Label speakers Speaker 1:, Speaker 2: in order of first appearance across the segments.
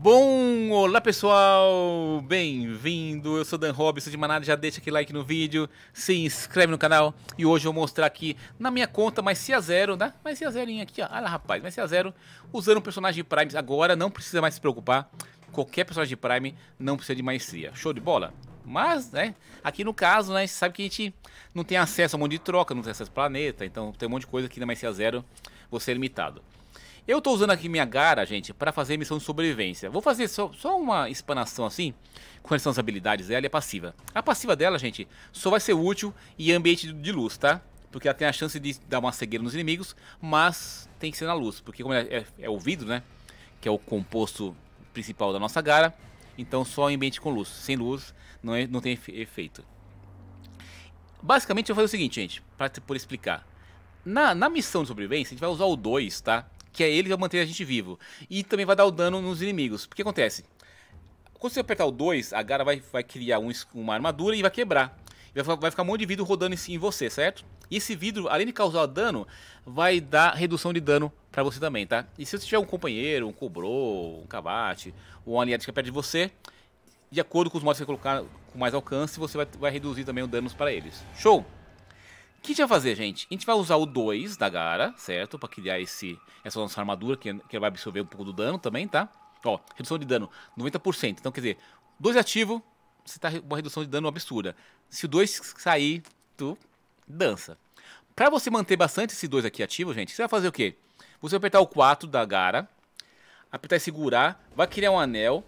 Speaker 1: Bom, olá pessoal, bem-vindo, eu sou Dan Robson de Manada, já deixa aquele like no vídeo, se inscreve no canal e hoje eu vou mostrar aqui na minha conta, mas se a zero, né? Mas se a zerinha aqui, ó, olha ah rapaz, mas se a zero, usando um personagem de Prime, agora não precisa mais se preocupar, qualquer personagem de Prime não precisa de maestria, show de bola? Mas, né, aqui no caso, né, a gente sabe que a gente não tem acesso a um monte de troca, não tem acesso ao planeta, então tem um monte de coisa que na maestria zero você é limitado. Eu estou usando aqui minha gara, gente, para fazer missão de sobrevivência. Vou fazer só, só uma explanação assim, com relação às habilidades dela e a passiva. A passiva dela, gente, só vai ser útil em ambiente de luz, tá? Porque ela tem a chance de dar uma cegueira nos inimigos, mas tem que ser na luz. Porque como é, é, é o vidro, né, que é o composto principal da nossa gara, então só em ambiente com luz. Sem luz não, é, não tem efeito. Basicamente eu vou fazer o seguinte, gente, para por explicar. Na, na missão de sobrevivência, a gente vai usar o 2, tá? que é ele vai manter a gente vivo. E também vai dar o dano nos inimigos. O que acontece? Quando você apertar o 2, a Gara vai, vai criar um, uma armadura e vai quebrar. vai, vai, ficar um monte de vidro rodando em, em, você, certo? E esse vidro, além de causar dano, vai dar redução de dano pra você também, tá? E se você tiver um companheiro, um Cobro, um cavate, ou um aliado que é perto de você, de acordo com os modos que você colocar com mais alcance, você vai, vai reduzir também os danos para eles. Show! O que a gente vai fazer, gente? A gente vai usar o 2 da Gara, certo? Pra criar esse, essa nossa armadura, que, que vai absorver um pouco do dano também, tá? Ó, redução de dano, 90%. Então, quer dizer, 2 é ativo, você tá com uma redução de dano absurda. Se o 2 sair, tu dança. Pra você manter bastante esse 2 aqui ativo, gente, você vai fazer o quê? Você vai apertar o 4 da Gara, apertar e segurar, vai criar um anel,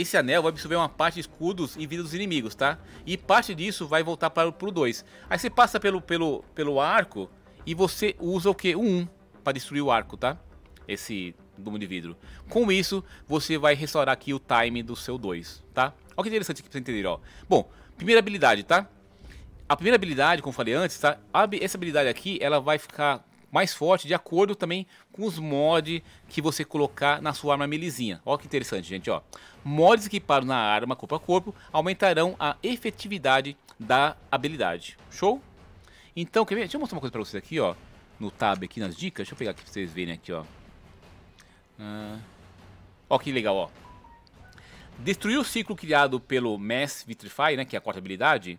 Speaker 1: esse anel vai absorver uma parte de escudos e vida dos inimigos, tá? E parte disso vai voltar para o 2. Aí você passa pelo, pelo, pelo arco e você usa o que? um 1 para destruir o arco, tá? Esse domo de vidro. Com isso, você vai restaurar aqui o time do seu 2, tá? Olha que interessante aqui pra você entender, ó. Bom, primeira habilidade, tá? A primeira habilidade, como falei antes, tá? Essa habilidade aqui, ela vai ficar mais forte de acordo também com os mods que você colocar na sua arma melizinha. Olha que interessante, gente. Ó. Mods equipados na arma corpo a corpo aumentarão a efetividade da habilidade. Show? Então, quer ver? Deixa eu mostrar uma coisa pra vocês aqui, ó. No tab aqui nas dicas. Deixa eu pegar aqui pra vocês verem aqui, ó. Ah, ó que legal, ó. Destruir o ciclo criado pelo Mass Vitrify, né? Que é a quarta habilidade.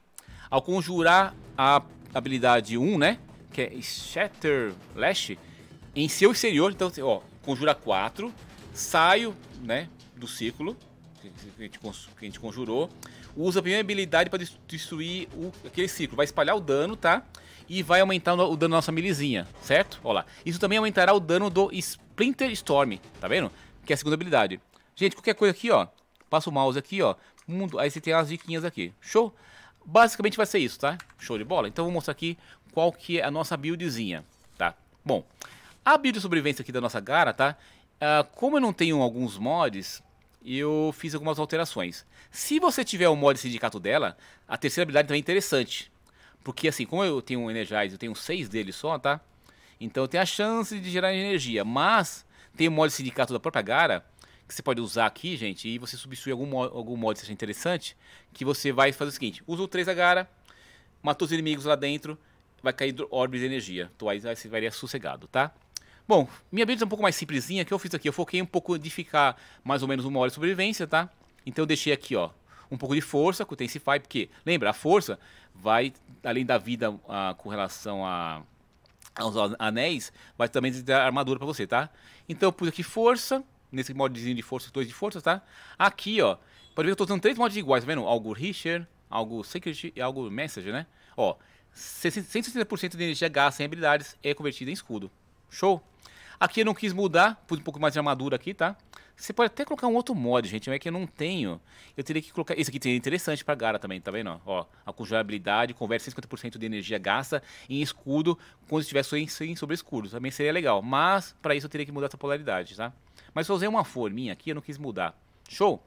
Speaker 1: Ao conjurar a habilidade 1, né? que é Shatterlash, em seu exterior, então, ó, conjura 4, saio, né, do círculo que a gente, que a gente conjurou, usa a primeira habilidade para destruir o, aquele círculo, vai espalhar o dano, tá? E vai aumentar o, o dano da nossa milizinha, certo? Ó lá. Isso também aumentará o dano do Splinter Storm, tá vendo? Que é a segunda habilidade. Gente, qualquer coisa aqui, ó, passa o mouse aqui, ó, mundo, aí você tem as diquinhas aqui, show? Basicamente vai ser isso, tá? Show de bola. Então eu vou mostrar aqui qual que é a nossa buildzinha, tá? Bom, a build de sobrevivência aqui da nossa Gara, tá? Uh, como eu não tenho alguns mods, eu fiz algumas alterações. Se você tiver o mod sindicato dela, a terceira habilidade também é interessante. Porque assim, como eu tenho um Energize, eu tenho seis deles só, tá? Então eu tenho a chance de gerar energia. Mas tem o mod sindicato da própria Gara, que você pode usar aqui, gente, e você substituir algum, mod, algum mod que seja interessante, que você vai fazer o seguinte, usa o 3 da Gara, matou os inimigos lá dentro, vai cair orbes de energia. tu então, aí você varia sossegado, tá? Bom, minha build é um pouco mais simplesinha que eu fiz aqui. Eu foquei um pouco de ficar mais ou menos uma hora de sobrevivência, tá? Então eu deixei aqui, ó, um pouco de força com o Tensify, porque, lembra, a força vai, além da vida a, ah, com relação a, aos anéis, vai também dar armadura para você, tá? Então eu pus aqui força, nesse modzinho de força, dois de força, tá? Aqui, ó, pode ver que eu estou usando três mods iguais, tá vendo? Algo Richer, algo Secret e algo Message, né? Ó, 160% de energia gasta em habilidades é convertida em escudo. Show? Aqui eu não quis mudar, pus um pouco mais de armadura aqui, tá? Você pode até colocar um outro mod, gente, mas é que eu não tenho. Eu teria que colocar... Esse aqui seria interessante pra Gara também, tá vendo? Ó, a cuja habilidade converte 150% de energia gasta em escudo quando estiver em, sobre escudo. Também seria legal, mas pra isso eu teria que mudar essa polaridade, tá? Mas eu usei uma forminha aqui, eu não quis mudar. Show?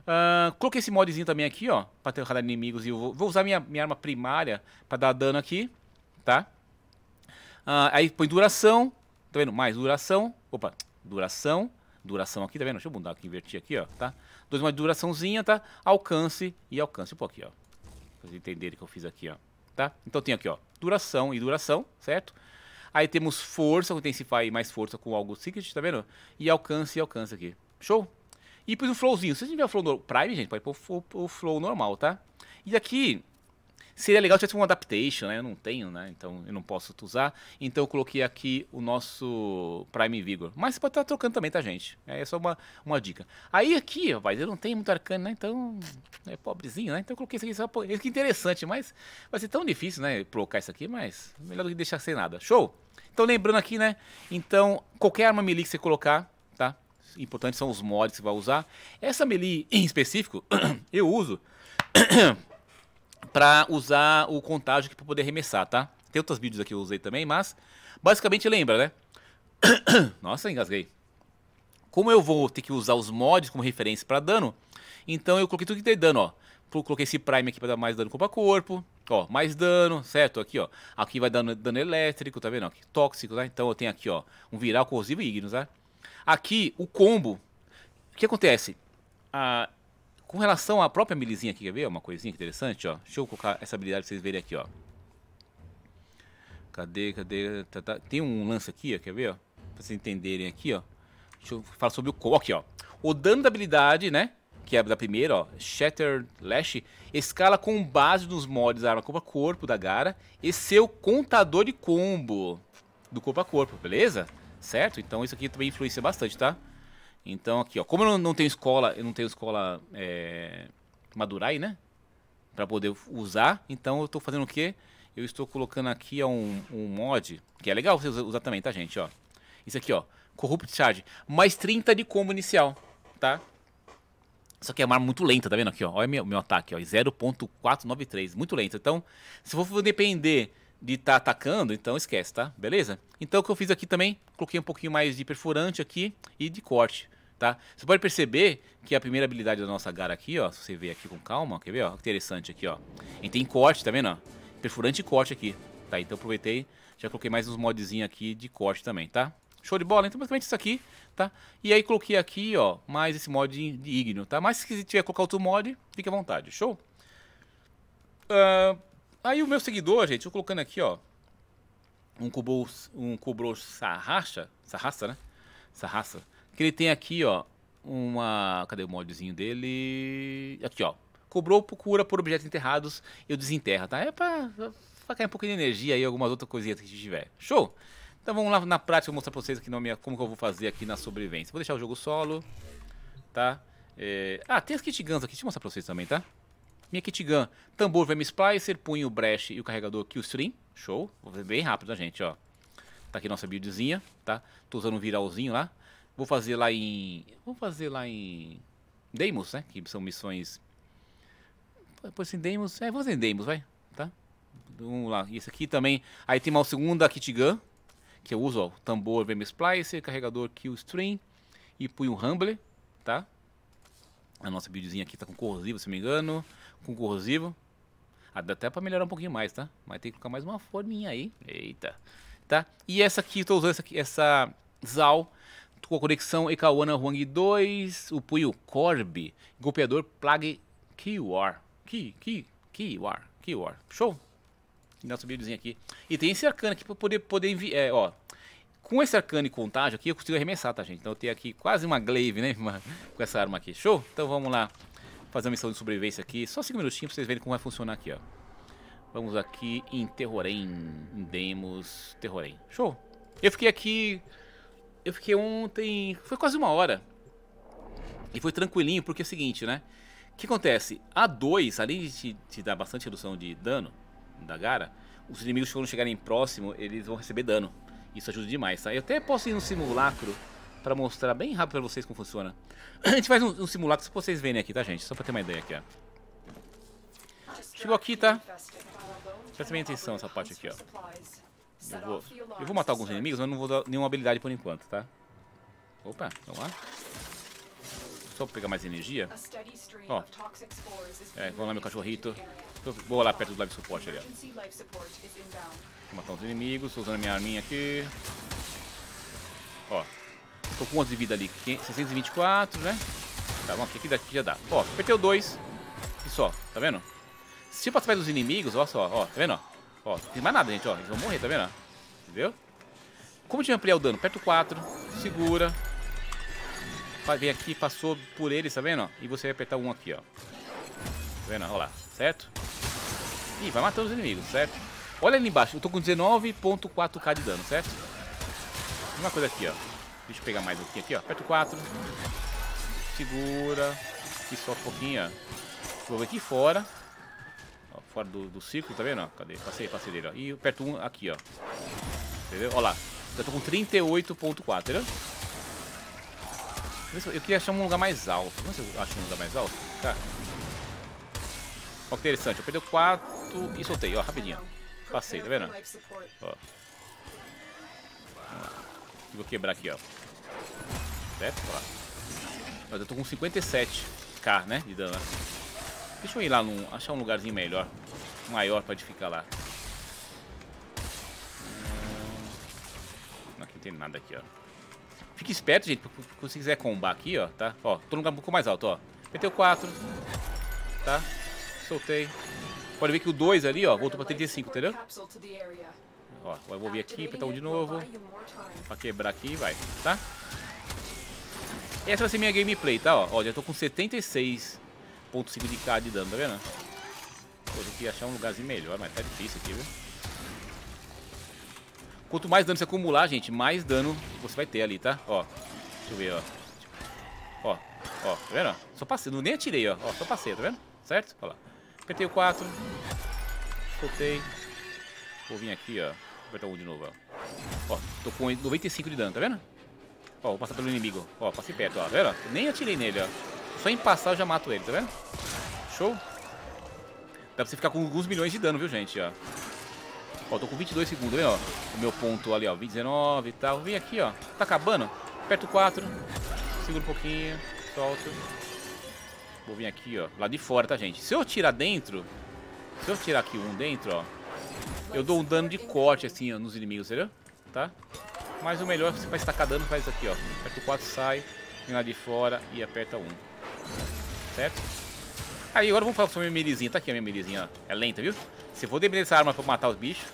Speaker 1: Uh, coloquei esse modzinho também aqui, ó, pra ter o radar de inimigos. E eu vou, vou usar minha, minha arma primária pra dar dano aqui, tá? Uh, aí põe duração, tá vendo? Mais duração, opa, duração, duração aqui, tá vendo? Deixa eu mudar aqui, invertir aqui, ó, tá? Dois mais duraçãozinha, tá? Alcance e alcance, um aqui ó. Pra vocês entenderem o que eu fiz aqui, ó, tá? Então tem aqui, ó, duração e duração, certo? Aí temos força, eu intensify mais força com algo secret, tá vendo? E alcance e alcance aqui. Show? E pus o flowzinho. Se você tiver o flow no Prime, gente, pode pôr o flow normal, tá? E aqui seria legal se tivesse um adaptation, né? Eu não tenho, né? Então eu não posso usar. Então eu coloquei aqui o nosso Prime Vigor. Mas você pode estar trocando também, tá, gente? É só uma, uma dica. Aí aqui, rapaz, eu não tenho muito arcano, né? Então é pobrezinho, né? Então eu coloquei isso aqui só Isso que é interessante, mas vai ser tão difícil, né? Colocar isso aqui, mas melhor do que deixar sem nada. Show? Então lembrando aqui, né? Então qualquer arma melee que você colocar importantes são os mods que você vai usar. Essa melee em específico, eu uso para usar o contágio aqui para poder arremessar, tá? Tem outros vídeos aqui que eu usei também, mas basicamente lembra, né? Nossa, engasguei. Como eu vou ter que usar os mods como referência para dano, então eu coloquei tudo que tem dano, ó. Coloquei esse prime aqui para dar mais dano corpo a corpo, ó, mais dano, certo? Aqui, ó, aqui vai dando dano elétrico, tá vendo? Aqui, tóxico, tá? Então eu tenho aqui, ó, um viral corrosivo e ignos, tá? Aqui, o combo. O que acontece? Ah, com relação à própria milizinha aqui, quer ver? Uma coisinha é interessante, ó. Deixa eu colocar essa habilidade pra vocês verem aqui, ó. Cadê, cadê? Tá, tá. Tem um lance aqui, ó, quer ver? Ó? Pra vocês entenderem aqui, ó. Deixa eu falar sobre o combo. Aqui, ó. O dano da habilidade, né? Que é da primeira, ó. Shattered Lash. Escala com base nos mods da arma corpo a corpo da Gara. E seu contador de combo do corpo a corpo, beleza? certo? Então isso aqui também influencia bastante, tá? Então aqui, ó, como eu não tenho escola, eu não tenho escola é, Madurai, né? Para poder usar, então eu estou fazendo o quê? Eu estou colocando aqui um, um mod, que é legal você usar também, tá, gente? Ó, isso aqui, ó, Corrupt Charge, mais 30 de combo inicial, tá? Só que é uma arma muito lenta, tá vendo aqui, ó? Olha meu, meu ataque, ó, 0.493, muito lenta. Então, se for depender de estar tá atacando, então esquece, tá? Beleza? Então o que eu fiz aqui também, coloquei um pouquinho mais de perfurante aqui e de corte, tá? Você pode perceber que a primeira habilidade da nossa gara aqui, ó, se você ver aqui com calma, quer ver, ó, interessante aqui, ó. E tem corte, tá vendo, ó? Perfurante e corte aqui, tá? Então aproveitei, já coloquei mais uns modzinhos aqui de corte também, tá? Show de bola, então basicamente isso aqui, tá? E aí coloquei aqui, ó, mais esse mod de ígneo, tá? Mas se tiver colocar outro mod, fique à vontade, show? Uh, aí o meu seguidor, gente, eu colocando aqui, ó, um cubo, um cubo sarracha, sarraça, né? Sarraça. Que ele tem aqui, ó, uma... Cadê o modzinho dele? Aqui, ó. Cobrou procura por objetos enterrados, e o desenterra, tá? É pra, ficar um pouco de energia aí algumas outras coisinhas que a gente tiver. Show! Então vamos lá na prática, mostrar pra vocês aqui no é minha, como que eu vou fazer aqui na sobrevivência. Vou deixar o jogo solo, tá? É... Ah, tem as kit guns aqui, deixa eu mostrar pra vocês também, tá? Minha gun, tambor VM Splicer, punho, breche e o carregador Killstream. Show. Vou fazer bem rápido, né, gente, ó. Tá aqui nossa buildzinha, tá? Tô usando um viralzinho lá. Vou fazer lá em... Vou fazer lá em... Deimos, né? Que são missões... Depois em Deimos... É, vou fazer em Deimos, vai. Tá? Vamos lá. Isso aqui também... Aí tem uma segunda gun. Que eu uso, ó. Tambor VM Splicer, carregador Killstream. E punho Humbler, tá? A nossa buildzinha aqui tá com corrosivo, se não me engano com corrosivo. Ah, até para melhorar um pouquinho mais, tá? Mas tem que colocar mais uma forminha aí. Eita. Tá? E essa aqui, estou usando essa, aqui, essa ZAL com a conexão Ekawana Huang 2, o punho Corb, golpeador Plague QR. que War que War Show? Nosso buildzinho aqui. E tem esse arcano aqui para poder, poder enviar. É, ó, com esse arcano e contágio aqui, eu consigo arremessar, tá, gente? Então eu tenho aqui quase uma glaive, né, Com essa arma aqui. Show? Então vamos lá fazer uma missão de sobrevivência aqui. Só 5 minutinhos pra vocês verem como vai funcionar aqui, ó. Vamos aqui em Terrorém, em Demos, Terrorém. Show! Eu fiquei aqui... Eu fiquei ontem... Foi quase uma hora. E foi tranquilinho, porque é o seguinte, né? O que acontece? A 2, além de te, te, dar bastante redução de dano da Gara, os inimigos quando chegarem próximo, eles vão receber dano. Isso ajuda demais, tá? Eu até posso ir no simulacro para mostrar bem rápido para vocês como funciona. A gente faz um, um simulacro só pra vocês verem aqui, tá, gente? Só para ter uma ideia aqui, ó. Chegou aqui, tá? Presta bem atenção nessa parte aqui, ó. Eu vou, eu vou matar alguns inimigos, mas não vou dar nenhuma habilidade por enquanto, tá? Opa, vamos lá. Só pra pegar mais energia. Ó. É, vamos lá, meu cachorrito. Vou lá perto do live suporte ali, ó. Vou matar uns inimigos, tô usando minha arminha aqui. Ó, Tô com 11 de vida ali. 624, né? Tá bom, aqui daqui já dá. Ó, apertei o 2. E só, tá vendo? Se eu passar mais dos inimigos, ó só, ó, tá vendo? Ó, não tem mais nada, gente, ó. Eles vão morrer, tá vendo? Entendeu? Como de ampliar o dano? Aperta o 4, segura. Vem aqui, passou por eles, tá vendo? E você vai apertar um aqui, ó. Tá vendo? Olha lá, certo? Ih, vai matando os inimigos, certo? Olha ali embaixo, eu tô com 19.4k de dano, certo? Uma coisa aqui, ó. Deixa eu pegar mais aqui, aqui, ó. Aperta 4. Segura. Aqui só um pouquinho, ó. Vou aqui fora. Ó, fora do, do círculo, tá vendo? Ó, cadê? Passei, passei dele, ó. E aperto um aqui, ó. Entendeu? Ó lá. Já tô com 38.4, entendeu? Eu queria achar um lugar mais alto. Como ver se eu acho um lugar mais alto. tá Ó, que interessante. Eu perdi 4 e soltei, ó, rapidinho. Passei, tá vendo? Ó vou quebrar aqui, ó. Certo? Ó. Mas eu tô com 57k, né? De dano. Deixa eu ir lá num. achar um lugarzinho melhor. Maior pra de ficar lá. Não, hum, aqui não tem nada aqui, ó. Fique esperto, gente, porque se quiser combar aqui, ó, tá? Ó, tô num lugar um pouco mais alto, ó. Meteu 4. Tá? Soltei. Pode ver que o 2 ali, ó, voltou pra 35, entendeu? Ó, eu vou vir aqui, então de novo. Pra quebrar aqui, vai, tá? Essa vai ser minha gameplay, tá? Ó, ó já tô com 76.5 de K de dano, tá vendo? Pô, tem que achar um lugarzinho melhor, mas tá difícil aqui, viu? Quanto mais dano você acumular, gente, mais dano você vai ter ali, tá? Ó, deixa eu ver, ó. Ó, ó, tá vendo? Só passei, não nem atirei, ó. ó só passei, tá vendo? Certo? Ó lá. Apertei o 4. Soltei. Vou vir aqui, ó. Apertar um de novo, ó. Ó, tô com 95 de dano, tá vendo? Ó, vou passar pelo inimigo. Ó, passei perto, ó. Tá vendo? Nem atirei nele, ó. Só em passar eu já mato ele, tá vendo? Show? Dá pra você ficar com alguns milhões de dano, viu, gente, ó. Ó, tô com 22 segundos, hein, ó. O meu ponto ali, ó. 29 e tal. Vem aqui, ó. Tá acabando. Aperto 4. Segura um pouquinho. Solto. Vou vir aqui, ó. Lá de fora, tá, gente? Se eu tirar dentro... Se eu tirar aqui um dentro, ó. Eu dou um dano de corte, assim, nos inimigos, entendeu? Tá? Mas o melhor, é você vai estacar dano, faz isso aqui, ó. Aperta o 4, sai, vem lá de fora e aperta 1. Um. Certo? Aí, agora vamos falar sobre a minha mirizinha. Tá aqui a minha mirizinha, ó. É lenta, viu? Se eu vou depender dessa arma pra matar os bichos.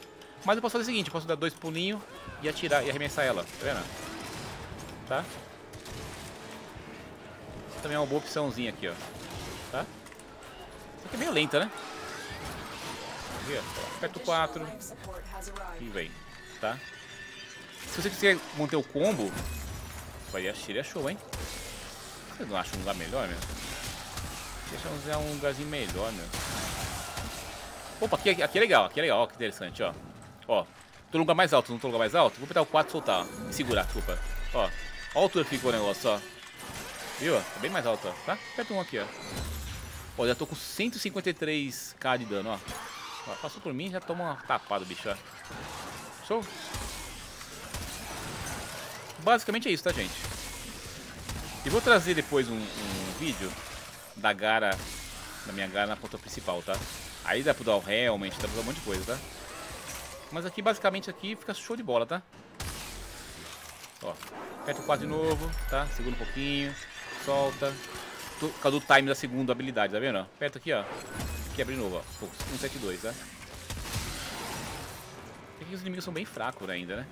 Speaker 1: Mas eu posso fazer o seguinte, eu posso dar dois pulinhos e atirar e arremessar ela, tá vendo? Tá? também é uma boa opçãozinha aqui, ó. Tá? Só que é meio lenta, né? morrer, aperta o 4 e vem, tá? Se você quiser manter o combo, vai é show, hein? Você não acha um lugar melhor, meu? Deixa eu usar um lugarzinho melhor, meu. Opa, aqui, aqui é legal, aqui é legal, ó, que interessante, ó. Ó, tô no lugar mais alto, não tô no lugar mais alto? Vou apertar o 4 e soltar, ó. E segurar, desculpa. Ó, ó a altura que ficou o negócio, ó. Viu? Tá bem mais alto, ó. Tá? Aperta um aqui, ó. Ó, já tô com 153k de dano, ó. Ó, passou por mim já toma uma tapada, bicho. Ó. Show. Basicamente é isso, tá, gente? E vou trazer depois um, um vídeo da Gara, da minha Gara na ponta principal, tá? Aí dá pra dar o realmente, dá pra dar um monte de coisa, tá? Mas aqui, basicamente, aqui fica show de bola, tá? Ó, aperta o 4 de novo, tá? Segura um pouquinho, solta. Por causa do time da segunda habilidade, tá vendo? Aperta aqui, ó. Quebra de novo, ó. Focus. 172, tá? É que os inimigos são bem fracos né, ainda, né?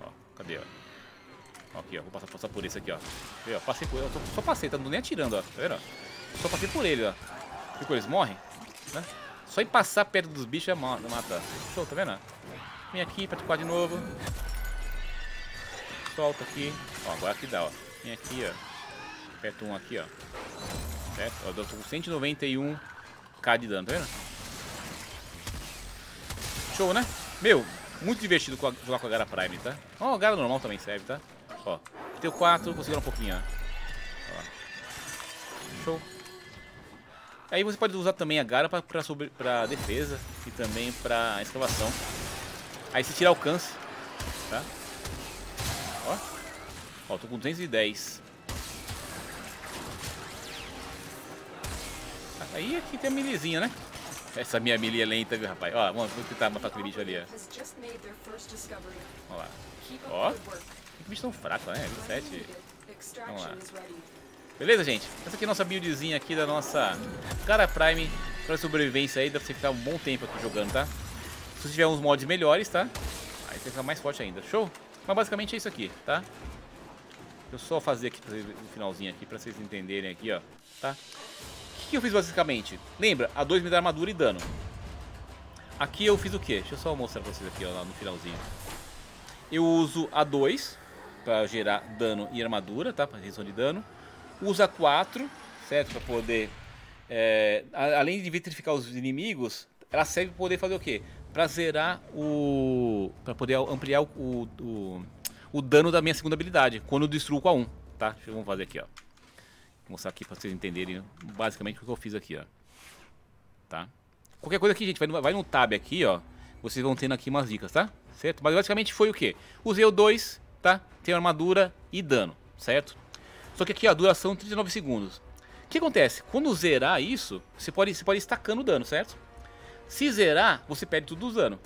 Speaker 1: Ó, cadê, ó? ó aqui, ó. Vou passar, passar, por esse aqui, ó. Vê, ó, passei por ele. Só, só, passei, tá nem atirando, ó. Tá vendo? Só passei por ele, ó. Ficou, eles morrem, né? Só em passar perto dos bichos é mata. Show, tá vendo? Vem aqui, praticar de novo. Solta aqui. Ó, agora aqui dá, ó. Vem aqui, ó. Aperta um aqui, ó. Certo? Eu com 191k de dano, tá vendo? Show, né? Meu, muito divertido jogar com a Gara Prime, tá? Ó, oh, a Gara normal também serve, tá? Ó, teu 4, conseguiu um pouquinho, ó. Show. Aí você pode usar também a Gara pra, pra, sobre, pra defesa e também pra escavação. Aí você tira alcance, tá? Ó. Ó, tô com 210. Aí aqui é tem a milizinha, né? Essa minha milha é lenta, viu, rapaz? Ó, vamos tentar matar aquele bicho ali, ó. lá. Ó. Que bicho tão fraco, né? 27. Vamos lá. Beleza, gente? Essa aqui é a nossa buildzinha aqui da nossa cara Prime pra sobrevivência aí. Dá pra você ficar um bom tempo aqui jogando, tá? Se você tiver uns mods melhores, tá? Aí você fica mais forte ainda. Show? Mas basicamente é isso aqui, tá? Deixa eu só fazer aqui fazer um o finalzinho aqui pra vocês entenderem aqui, ó. Tá? que eu fiz basicamente? Lembra? A 2 me dá armadura e dano. Aqui eu fiz o quê? Deixa eu só mostrar pra vocês aqui ó, no finalzinho. Eu uso a 2 para gerar dano e armadura, tá? Para redução de dano. Usa 4, certo? Para poder... É, além de vitrificar os inimigos, ela serve para poder fazer o quê? Para zerar o... Para poder ampliar o, o, o, o, dano da minha segunda habilidade. Quando eu destruo com a 1, um, tá? Deixa eu, vamos fazer aqui, ó. Vou mostrar aqui para vocês entenderem basicamente o que eu fiz aqui, ó. Tá? Qualquer coisa aqui, gente, vai no, vai no tab aqui, ó. Vocês vão tendo aqui umas dicas, tá? Certo? Mas basicamente foi o que? Usei o 2, tá? Tem armadura e dano, certo? Só que aqui, a duração 39 segundos. O que acontece? Quando zerar isso, você pode, você pode ir estacando o dano, certo? Se zerar, você perde tudo os dano.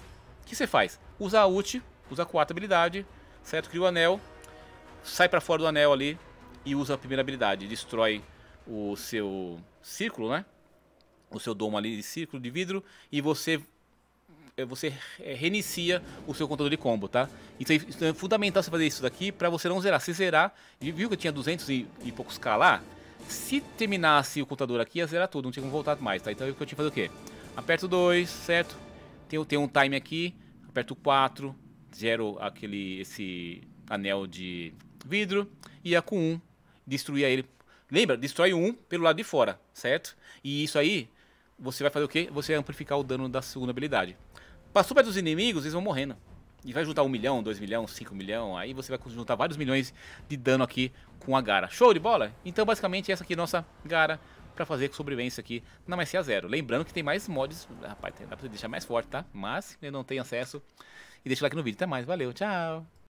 Speaker 1: O que você faz? Usa a ult, usa a 4 habilidade, certo? Cria o anel, sai pra fora do anel ali, e usa a primeira habilidade. Destrói o seu círculo, né? O seu domo ali de círculo de vidro e você é, você é, reinicia o seu contador de combo, tá? Então é, então é, fundamental você fazer isso daqui para você não zerar. Se zerar, viu que eu tinha 200 e, e poucos K lá? Se terminasse o contador aqui, ia zerar tudo, não tinha como voltar mais, tá? Então eu tinha que fazer o quê? Aperto 2, certo? Tem, tem um time aqui, aperto 4, zero aquele, esse anel de vidro, e ia com 1, um, destruir ele. Lembra? Destrói um pelo lado de fora, certo? E isso aí, você vai fazer o quê? Você vai amplificar o dano da segunda habilidade. Passou perto dos inimigos, eles vão morrendo. E vai juntar um milhão, dois milhões, cinco milhões. Aí você vai juntar vários milhões de dano aqui com a Gara. Show de bola? Então, basicamente, essa aqui é a nossa Gara para fazer sobrevivência aqui na MSA Zero. Lembrando que tem mais mods. Rapaz, dá pra deixar mais forte, tá? Mas se não tem acesso. E deixa o like no vídeo. Até mais. Valeu. Tchau.